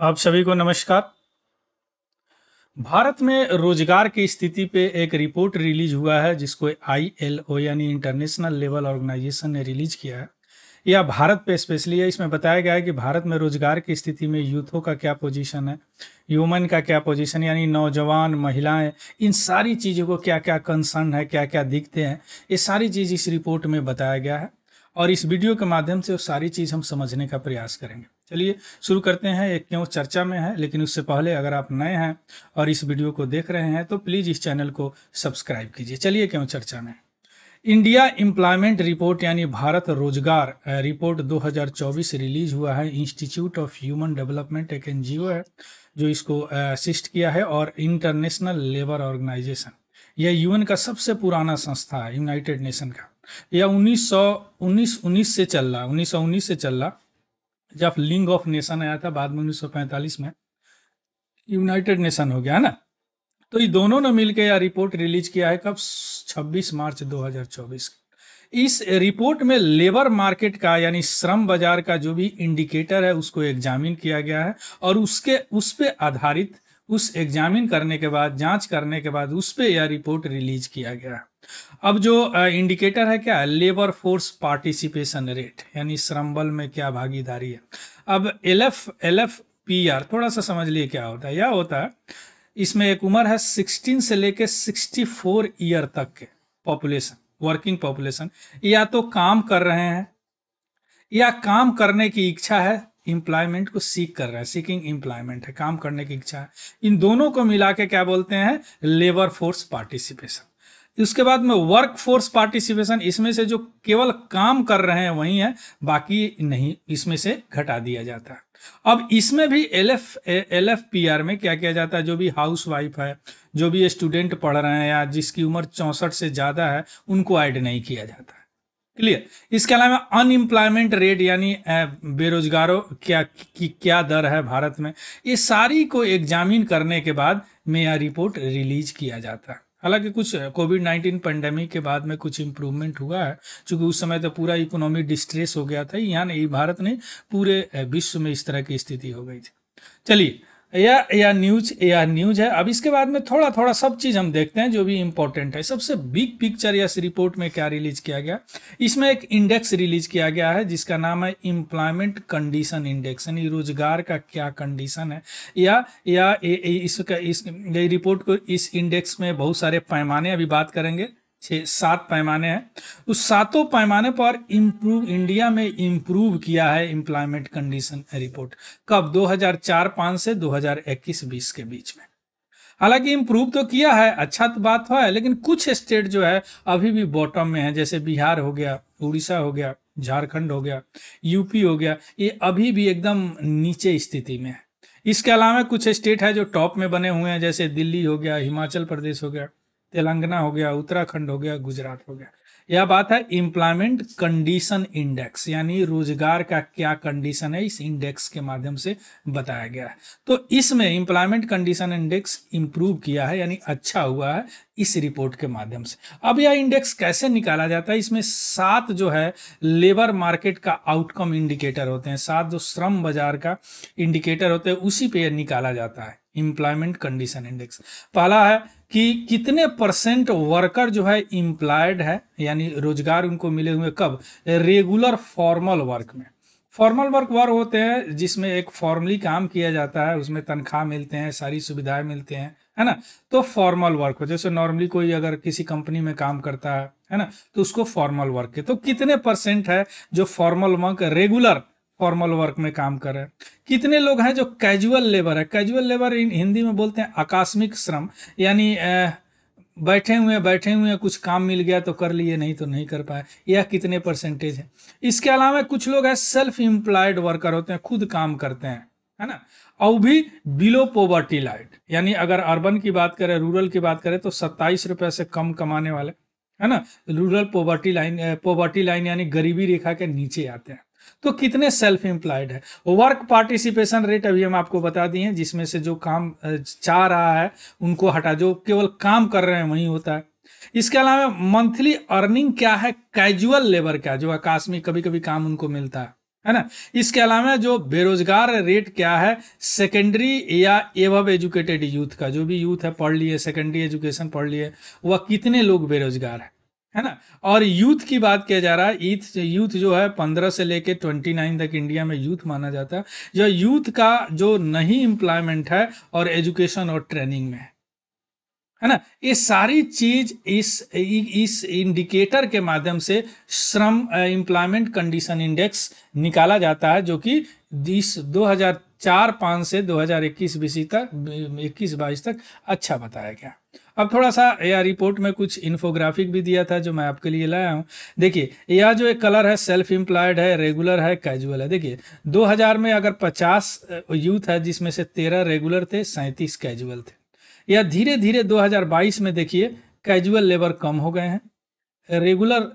आप सभी को नमस्कार भारत में रोजगार की स्थिति पे एक रिपोर्ट रिलीज हुआ है जिसको आईएलओ यानी इंटरनेशनल लेवल ऑर्गेनाइजेशन ने रिलीज किया है या भारत पे स्पेशली है इसमें बताया गया है कि भारत में रोजगार की स्थिति में यूथों का क्या पोजीशन है ह्यूमन का क्या पोजीशन यानी नौजवान महिलाएं इन सारी चीज़ों को क्या क्या कंसर्न है क्या क्या दिखते हैं ये सारी चीज़ इस रिपोर्ट में बताया गया है और इस वीडियो के माध्यम से वो सारी चीज़ हम समझने का प्रयास करेंगे चलिए शुरू करते हैं एक क्यों चर्चा में है लेकिन उससे पहले अगर आप नए हैं और इस वीडियो को देख रहे हैं तो प्लीज़ इस चैनल को सब्सक्राइब कीजिए चलिए क्यों चर्चा में इंडिया एम्प्लॉयमेंट रिपोर्ट यानी भारत रोजगार रिपोर्ट 2024 रिलीज हुआ है इंस्टीट्यूट ऑफ ह्यूमन डेवलपमेंट एक एनजीओ है जो इसको असिस्ट किया है और इंटरनेशनल लेबर ऑर्गेनाइजेशन यह यूएन का सबसे पुराना संस्था है यूनाइटेड नेशन का यह उन्नीस सौ उन्नीस उन्नीस से चल रहा उन्नीस सौ उन्नीस से चल रहा जब लिंग ऑफ नेशन आया था बाद में 1945 में यूनाइटेड नेशन हो गया ना तो ये दोनों ने मिलकर यह रिपोर्ट रिलीज किया है कब 26 मार्च 2024 इस रिपोर्ट में लेबर मार्केट का यानी श्रम बाजार का जो भी इंडिकेटर है उसको एग्जामिन किया गया है और उसके उस पर आधारित उस एग्जामिन करने के बाद जांच करने के बाद उस पर यह रिपोर्ट रिलीज किया गया है अब जो इंडिकेटर है क्या लेबर फोर्स पार्टिसिपेशन रेट यानी श्रम बल में क्या भागीदारी है अब L F L F P R थोड़ा सा समझ लिए क्या होता है यह होता है इसमें एक उम्र है 16 से लेके 64 ईयर तक के पॉपुलेशन वर्किंग पॉपुलेशन या तो काम कर रहे हैं या काम करने की इच्छा है इंप्लायमेंट को सीख कर रहे हैं सीकिंग इंप्लायमेंट है काम करने की इच्छा है इन दोनों को मिला के क्या बोलते हैं लेबर फोर्स पार्टिसिपेशन उसके बाद में वर्क फोर्स पार्टिसिपेशन इसमें से जो केवल काम कर रहे हैं वही है बाकी नहीं इसमें से घटा दिया जाता है अब इसमें भी L F L F P R में क्या किया जाता है जो भी हाउस वाइफ है जो भी स्टूडेंट पढ़ रहे हैं या जिसकी उम्र चौंसठ से ज़्यादा है उनको ऐड नहीं किया जाता है क्लियर इसके अलावा अनएम्प्लॉयमेंट रेट यानी बेरोजगारों क्या की क्या दर है भारत में ये सारी को एग्जामिन करने के बाद में यह रिपोर्ट रिलीज किया जाता है हालांकि कुछ कोविड नाइन्टीन पेंडेमिक के बाद में कुछ इम्प्रूवमेंट हुआ है चूंकि उस समय तो पूरा इकोनॉमी डिस्ट्रेस हो गया था यहाँ नहीं भारत ने पूरे विश्व में इस तरह की स्थिति हो गई थी चलिए या या न्यूज या न्यूज है अब इसके बाद में थोड़ा थोड़ा सब चीज़ हम देखते हैं जो भी इम्पोर्टेंट है सबसे बिग पिक्चर या इस रिपोर्ट में क्या रिलीज किया गया इसमें एक इंडेक्स रिलीज किया गया है जिसका नाम है इम्प्लॉयमेंट कंडीशन इंडेक्स यानी रोजगार का क्या कंडीशन है या या इसका इस रिपोर्ट को इस इंडेक्स में बहुत सारे पैमाने अभी बात करेंगे छः सात पैमाने हैं उस सातों पैमाने पर इम्प्रूव इंडिया में इम्प्रूव किया है इम्प्लॉयमेंट कंडीशन रिपोर्ट कब 2004-5 से 2021-20 के बीच में हालांकि इम्प्रूव तो किया है अच्छा तो बात है लेकिन कुछ स्टेट जो है अभी भी बॉटम में है जैसे बिहार हो गया उड़ीसा हो गया झारखंड हो गया यूपी हो गया ये अभी भी एकदम नीचे स्थिति में है इसके अलावा कुछ स्टेट है जो टॉप में बने हुए हैं जैसे दिल्ली हो गया हिमाचल प्रदेश हो गया तेलंगाना हो गया उत्तराखंड हो गया गुजरात हो गया यह बात है इंप्लायमेंट कंडीशन इंडेक्स यानी रोजगार का क्या कंडीशन है इस इंडेक्स के माध्यम से बताया गया है तो इसमें एम्प्लॉयमेंट कंडीशन इंडेक्स इंप्रूव किया है यानी अच्छा हुआ है इस रिपोर्ट के माध्यम से अब यह इंडेक्स कैसे निकाला जाता है इसमें सात जो है लेबर मार्केट का आउटकम इंडिकेटर होते हैं सात जो श्रम बाजार का इंडिकेटर होते हैं उसी पे निकाला जाता है इम्प्लॉयमेंट कंडीशन इंडेक्स पहला है कि कितने परसेंट वर्कर जो है इंप्लायड है यानी रोजगार उनको मिले हुए कब रेगुलर फॉर्मल वर्क में फॉर्मल वर्क वर होते हैं जिसमें एक फॉर्मली काम किया जाता है उसमें तनख्वाह मिलते हैं सारी सुविधाएं मिलते हैं है ना तो फॉर्मल वर्क हो जैसे नॉर्मली कोई अगर किसी कंपनी में काम करता है है ना तो उसको फॉर्मल वर्क के तो कितने परसेंट है जो formal work regular formal work में काम कर रहे हैं कितने लोग हैं जो कैजुअल लेबर है कैजुअल लेबर इन हिंदी में बोलते हैं आकस्मिक श्रम यानी बैठे हुए बैठे हुए कुछ काम मिल गया तो कर लिए नहीं तो नहीं कर पाए यह कितने परसेंटेज है इसके अलावा कुछ लोग हैं सेल्फ एम्प्लॉयड वर्कर होते हैं खुद काम करते हैं है ना और भी बिलो पॉवर्टी लाइट यानी अगर अर्बन की बात करें रूरल की बात करें तो सत्ताईस रुपए से कम कमाने वाले है ना rural poverty line poverty line यानी गरीबी रेखा के नीचे आते हैं तो कितने सेल्फ एम्प्लॉयड है वर्क पार्टिसिपेशन रेट अभी हम आपको बता दिए हैं जिसमें से जो काम चाह रहा है उनको हटा जो केवल काम कर रहे हैं वही होता है इसके अलावा मंथली अर्निंग क्या है कैजुअल लेबर क्या जो आकाश में कभी कभी काम उनको मिलता है है ना इसके अलावा जो बेरोजगार रेट क्या है सेकेंडरी या एवब एजुकेटेड यूथ का जो भी यूथ है पढ़ लिए सेकेंडरी एजुकेशन पढ़ लिए वह कितने लोग बेरोजगार है है ना और यूथ की बात किया जा रहा है ईथ यूथ जो है पंद्रह से लेके ट्वेंटी नाइन तक इंडिया में यूथ माना जाता है जो यूथ का जो नहीं एम्प्लॉयमेंट है और एजुकेशन और ट्रेनिंग में है ना ये सारी चीज इस इस इंडिकेटर के माध्यम से श्रम एम्प्लॉयमेंट कंडीशन इंडेक्स निकाला जाता है जो कि इस चार पाँच से 2021 बीसी तक 21 बाईस तक अच्छा बताया गया अब थोड़ा सा यह रिपोर्ट में कुछ इन्फोग्राफिक भी दिया था जो मैं आपके लिए लाया हूँ देखिए यह जो एक कलर है सेल्फ एम्प्लॉयड है रेगुलर है कैजुअल है देखिए 2000 में अगर 50 यूथ है जिसमें से 13 रेगुलर थे सैंतीस कैजुअल थे या धीरे धीरे 2022 में देखिए कैजुअल लेबर कम हो गए हैं रेगुलर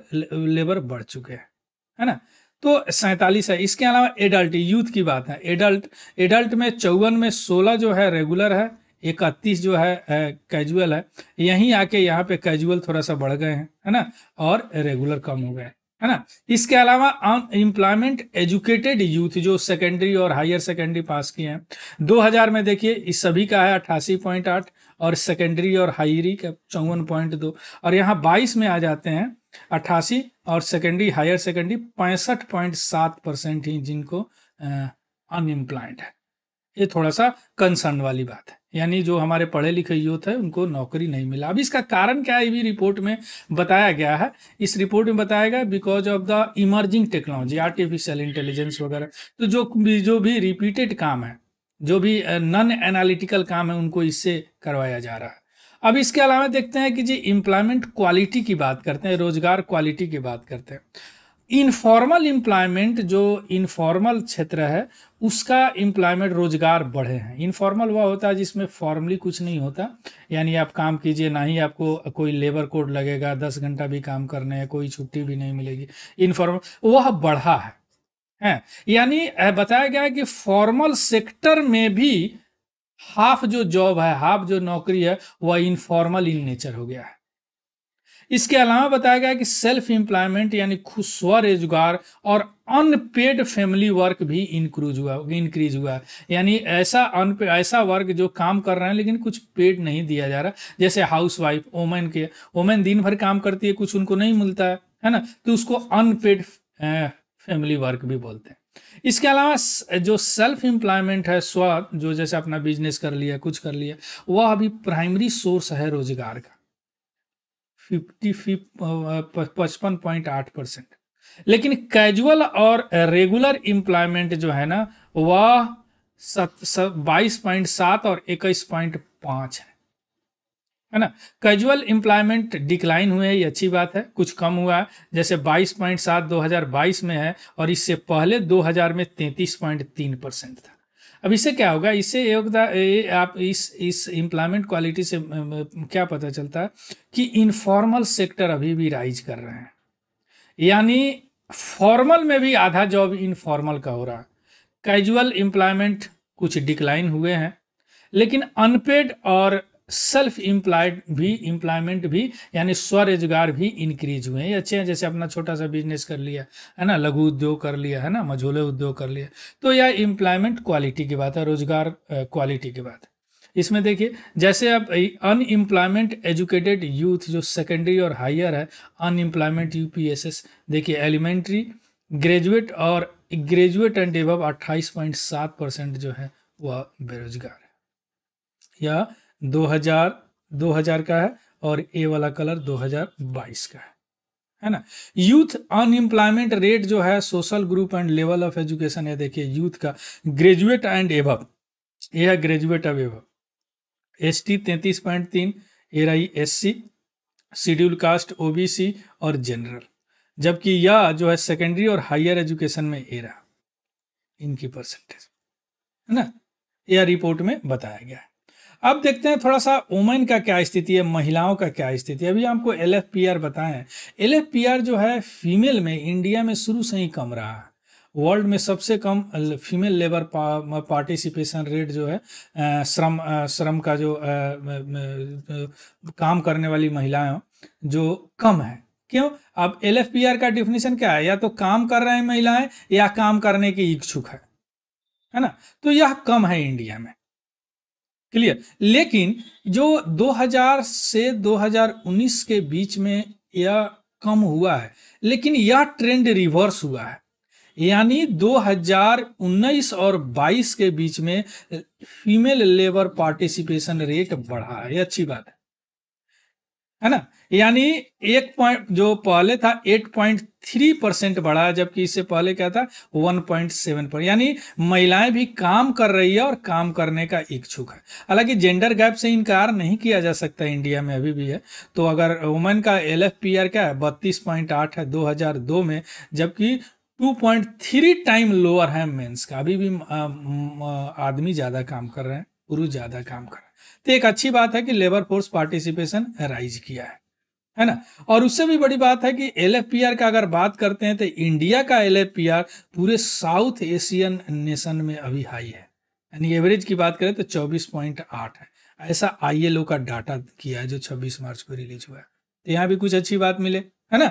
लेबर बढ़ चुके हैं है ना तो सैंतालीस है इसके अलावा एडल्ट यूथ की बात है एडल्ट एडल्ट में चौवन में सोलह जो है रेगुलर है इकतीस जो है कैजुअल है यहीं आके यहाँ पे कैजुअल थोड़ा सा बढ़ गए हैं है ना और रेगुलर कम हो गए है ना इसके अलावा अनएम्प्लॉयमेंट एजुकेटेड यूथ जो सेकेंडरी और हायर सेकेंडरी पास किए हैं 2000 में देखिए इस सभी का है अट्ठासी पॉइंट आठ और सेकेंडरी और हायरी का चौवन पॉइंट दो और यहाँ बाईस में आ जाते हैं अट्ठासी और सेकेंडरी हायर सेकेंडरी पैंसठ पॉइंट सात परसेंट ही जिनको अनएम्प्लॉयड है ये थोड़ा सा कंसर्न वाली बात है यानी जो हमारे पढ़े लिखे यूथ है उनको नौकरी नहीं मिला अब इसका कारण क्या है भी रिपोर्ट में बताया गया है इस रिपोर्ट में बताया गया because of the emerging technology artificial intelligence वगैरह तो जो भी जो भी रिपीटेड काम है जो भी नॉन एनालिटिकल काम है उनको इससे करवाया जा रहा है अब इसके अलावा देखते हैं कि जी इम्प्लॉयमेंट क्वालिटी की बात करते हैं रोजगार क्वालिटी की बात करते हैं इनफॉर्मल इम्प्लॉयमेंट जो इनफॉर्मल क्षेत्र है उसका इम्प्लॉयमेंट रोजगार बढ़े हैं इनफॉर्मल वह होता है जिसमें फॉर्मली कुछ नहीं होता यानी आप काम कीजिए ना ही आपको कोई लेबर कोड लगेगा दस घंटा भी काम करने हैं कोई छुट्टी भी नहीं मिलेगी इनफॉर्मल वह बढ़ा है है यानी बताया गया है कि फॉर्मल सेक्टर में भी हाफ जो जॉब है हाफ जो नौकरी है वह इनफॉर्मल इन नेचर हो गया है इसके अलावा बताया गया कि सेल्फ एम्प्लॉयमेंट यानी खुद स्व और अनपेड फैमिली वर्क भी इंक्रूज हुआ इंक्रीज हुआ यानी ऐसा अनपेड ऐसा वर्क जो काम कर रहे हैं लेकिन कुछ पेड नहीं दिया जा रहा जैसे हाउस वाइफ वोमेन के वोमेन दिन भर काम करती है कुछ उनको नहीं मिलता है है ना तो उसको अनपेड फैमिली वर्क भी बोलते हैं इसके अलावा जो सेल्फ एम्प्लॉयमेंट है स्व जो जैसे अपना बिजनेस कर लिया कुछ कर लिया वह अभी प्राइमरी सोर्स है रोजगार का फिफ्टी पचपन पॉइंट आठ परसेंट लेकिन कैजुअल और रेगुलर एम्प्लॉयमेंट जो है ना वह बाईस पॉइंट सात और इक्कीस पॉइंट पांच है है ना कैजुअल एम्प्लॉयमेंट डिक्लाइन हुए ये अच्छी बात है कुछ कम हुआ है जैसे 22.7 2022 में है और इससे पहले 2000 में 33.3 परसेंट था अब इससे क्या होगा इससे एक आप इस इस एम्प्लॉयमेंट क्वालिटी से क्या पता चलता है कि इनफॉर्मल सेक्टर अभी भी राइज कर रहे हैं यानी फॉर्मल में भी आधा जॉब इनफॉर्मल का हो रहा है कैजुअल एम्प्लॉयमेंट कुछ डिक्लाइन हुए हैं लेकिन अनपेड और सेल्फ इम्प्लॉयड भी इम्प्लॉयमेंट भी यानी स्वरोजगार भी इंक्रीज हुए हैं अच्छे हैं जैसे अपना छोटा सा बिजनेस कर लिया है ना लघु उद्योग कर लिया है ना मझोले उद्योग कर लिया तो यह इम्प्लॉयमेंट क्वालिटी की बात है रोजगार क्वालिटी की बात है इसमें देखिए जैसे आप अनएम्प्लॉयमेंट एजुकेटेड यूथ जो सेकेंडरी और हायर है अनएम्प्लॉयमेंट यूपीएसएस देखिए एलिमेंट्री ग्रेजुएट और ग्रेजुएट एंड एबव 28.7 परसेंट जो है वह बेरोजगार है या दो हजार दो हजार का है और ए वाला कलर दो हजार बाईस का है है ना यूथ अनएम्प्लॉयमेंट रेट जो है social group and level of education है देखिए यूथ का ग्रेजुएट एंड एव ये है ग्रेजुएट अब एवब एस टी तैंतीस पॉइंट तीन ए रही S C schedule caste C और जनरल जबकि यह जो है सेकेंडरी और हायर एजुकेशन में ए रहा इनकी परसेंटेज है ना यह रिपोर्ट में बताया गया है अब देखते हैं थोड़ा सा वुमेन का क्या स्थिति है महिलाओं का क्या स्थिति है अभी आपको एल एफ पी आर बताएं एल एफ पी आर जो है फीमेल में इंडिया में शुरू से ही कम रहा है वर्ल्ड में सबसे कम फीमेल लेबर पार्टिसिपेशन रेट जो है श्रम श्रम का जो काम करने वाली महिलाएं जो कम है क्यों अब एल एफ पी आर का डिफिनेशन क्या है या तो काम कर रहे हैं महिलाएं या काम करने की इच्छुक है है ना तो यह कम है इंडिया में क्लियर लेकिन जो 2000 से 2019 के बीच में यह कम हुआ है लेकिन यह ट्रेंड रिवर्स हुआ है यानी 2019 और 22 के बीच में फीमेल लेबर पार्टिसिपेशन रेट बढ़ा है अच्छी बात है है ना यानी एक पॉइंट जो पहले था एट पॉइंट थ्री परसेंट बढ़ा जबकि इससे पहले क्या था वन पॉइंट सेवन पर यानी महिलाएं भी काम कर रही है और काम करने का इच्छुक है हालांकि जेंडर गैप से इनकार नहीं किया जा सकता इंडिया में अभी भी है तो अगर वुमेन का एल एफ पी आर क्या है बत्तीस पॉइंट आठ है दो में जबकि 2.3 टाइम लोअर है मेंस का अभी भी आदमी ज़्यादा काम कर रहे हैं पुरुष ज़्यादा काम कर रहे हैं तो एक अच्छी बात है कि लेबर फोर्स पार्टिसिपेशन राइज किया है है ना और उससे भी बड़ी बात है कि एल का अगर बात करते हैं तो इंडिया का एल पूरे साउथ एशियन नेशन में अभी हाई है यानी एवरेज की बात करें तो 24.8 है ऐसा आईएलओ का डाटा किया है जो 26 मार्च को रिलीज हुआ है तो यहाँ भी कुछ अच्छी बात मिले है ना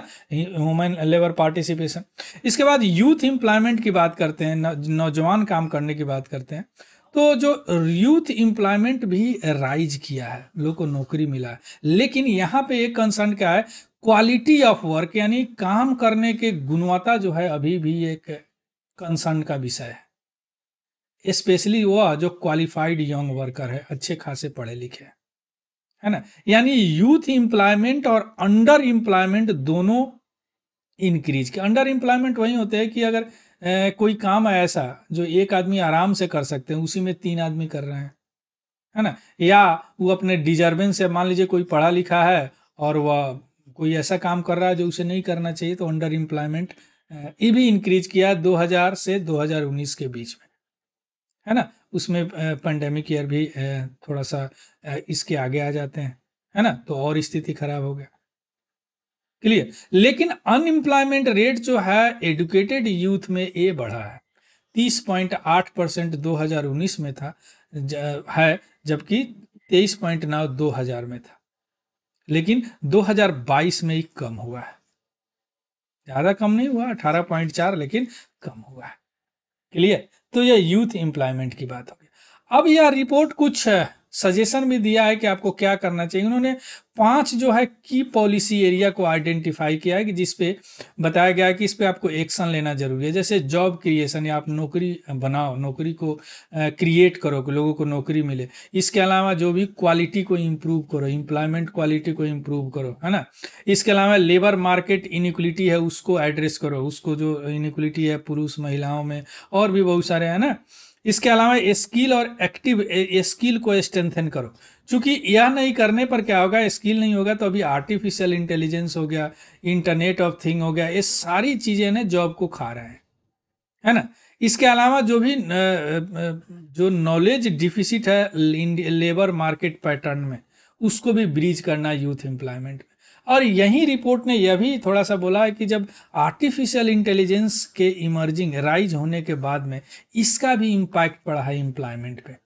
वुमेन लेबर पार्टिसिपेशन इसके बाद यूथ एम्प्लॉयमेंट की बात करते हैं नौजवान काम करने की बात करते हैं तो जो यूथ एम्प्लॉयमेंट भी राइज किया है लोगों को नौकरी मिला है लेकिन यहाँ पे एक कंसर्न क्या है क्वालिटी ऑफ वर्क यानी काम करने के गुणवत्ता जो है अभी भी एक कंसर्न का विषय है स्पेशली वह जो क्वालिफाइड यंग वर्कर है अच्छे खासे पढ़े लिखे है, है ना यानी यूथ एम्प्लॉयमेंट और अंडर एम्प्लॉयमेंट दोनों इंक्रीज के अंडर एम्प्लॉयमेंट वही होते हैं कि अगर ए, कोई काम है ऐसा जो एक आदमी आराम से कर सकते हैं उसी में तीन आदमी कर रहे हैं है ना या वो अपने डिजर्बेंस से मान लीजिए कोई पढ़ा लिखा है और वह कोई ऐसा काम कर रहा है जो उसे नहीं करना चाहिए तो अंडर एम्प्लॉयमेंट ये भी इंक्रीज किया 2000 से 2019 के बीच में है ना उसमें पेंडेमिक ईयर भी थोड़ा सा इसके आगे आ जाते हैं है ना तो और स्थिति खराब हो गया क्लियर लेकिन अनएम्प्लॉयमेंट रेट जो है एडुकेटेड यूथ में ये बढ़ा है तीस पॉइंट आठ परसेंट दो हजार उन्नीस में था ज, है जबकि तेईस पॉइंट नौ दो हजार में था लेकिन 2022 में ही कम हुआ है ज्यादा कम नहीं हुआ 18.4 लेकिन कम हुआ है क्लियर तो यह यूथ एम्प्लॉयमेंट की बात हो गई अब यह रिपोर्ट कुछ सजेशन भी दिया है कि आपको क्या करना चाहिए उन्होंने पांच जो है की पॉलिसी एरिया को आइडेंटिफाई किया है कि जिस पे बताया गया है कि इस पे आपको एक्शन लेना जरूरी है जैसे जॉब क्रिएशन या आप नौकरी बनाओ नौकरी को क्रिएट करो कि लोगों को नौकरी मिले इसके अलावा जो भी क्वालिटी को इम्प्रूव करो इम्प्लॉयमेंट क्वालिटी को इम्प्रूव करो है ना इसके अलावा लेबर मार्केट इनिक्वलिटी है उसको एड्रेस करो उसको जो इनिक्वलिटी है पुरुष महिलाओं में और भी बहुत सारे है ना इसके अलावा स्किल और एक्टिव स्किल को स्ट्रेंथन करो क्योंकि यह नहीं करने पर क्या होगा स्किल नहीं होगा तो अभी आर्टिफिशियल इंटेलिजेंस हो गया इंटरनेट ऑफ थिंग हो गया ये सारी चीज़ें ने जॉब को खा रहे हैं है ना इसके अलावा जो भी जो नॉलेज डिफिसिट है लेबर मार्केट पैटर्न में उसको भी ब्रिज करना यूथ एम्प्लॉयमेंट में और यहीं रिपोर्ट ने यह भी थोड़ा सा बोला है कि जब आर्टिफिशियल इंटेलिजेंस के इमर्जिंग राइज होने के बाद में इसका भी इम्पैक्ट पड़ा है एम्प्लॉयमेंट पे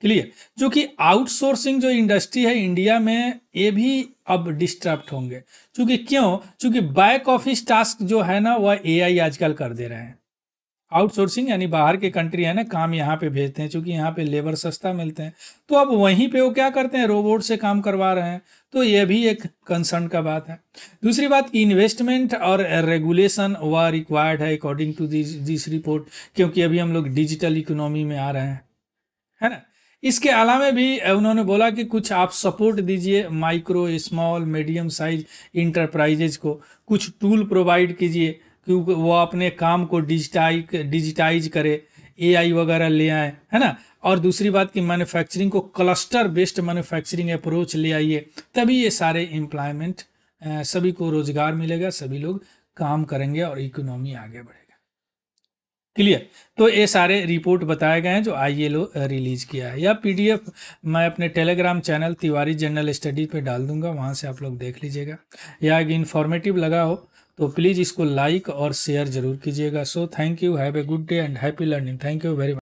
क्लियर जो कि आउटसोर्सिंग जो इंडस्ट्री है इंडिया में ये भी अब डिस्टर्ब होंगे क्योंकि क्यों क्योंकि बैक ऑफिस टास्क जो है ना वह एआई आजकल कर दे रहे हैं आउटसोर्सिंग यानी बाहर के कंट्री है ना काम यहाँ पे भेजते हैं क्योंकि यहाँ पे लेबर सस्ता मिलते हैं तो अब वहीं पे वो क्या करते हैं रोबोट से काम करवा रहे हैं तो ये भी एक कंसर्न का बात है दूसरी बात इन्वेस्टमेंट और रेगुलेशन व रिक्वायर्ड है according to this this report क्योंकि अभी हम लोग डिजिटल इकोनॉमी में आ रहे हैं है ना इसके अलावा भी उन्होंने बोला कि कुछ आप सपोर्ट दीजिए micro small medium size enterprises को कुछ टूल प्रोवाइड कीजिए क्योंकि वो अपने काम को डिजिटाइज डिजिटाइज करे ए वगैरह ले आए है ना और दूसरी बात कि मैन्युफैक्चरिंग को क्लस्टर बेस्ड मैन्युफैक्चरिंग अप्रोच ले आइए तभी ये सारे एम्प्लॉयमेंट सभी को रोजगार मिलेगा सभी लोग काम करेंगे और इकोनॉमी आगे बढ़ेगा क्लियर तो ये सारे रिपोर्ट बताए गए हैं जो आईएलओ रिलीज किया है या पीडीएफ मैं अपने Telegram channel Tiwari general study पे डाल दूंगा वहाँ से आप लोग देख लीजिएगा या अगर इन्फॉर्मेटिव लगा हो तो प्लीज़ इसको लाइक और शेयर जरूर कीजिएगा so thank you have a good day and happy learning thank you very much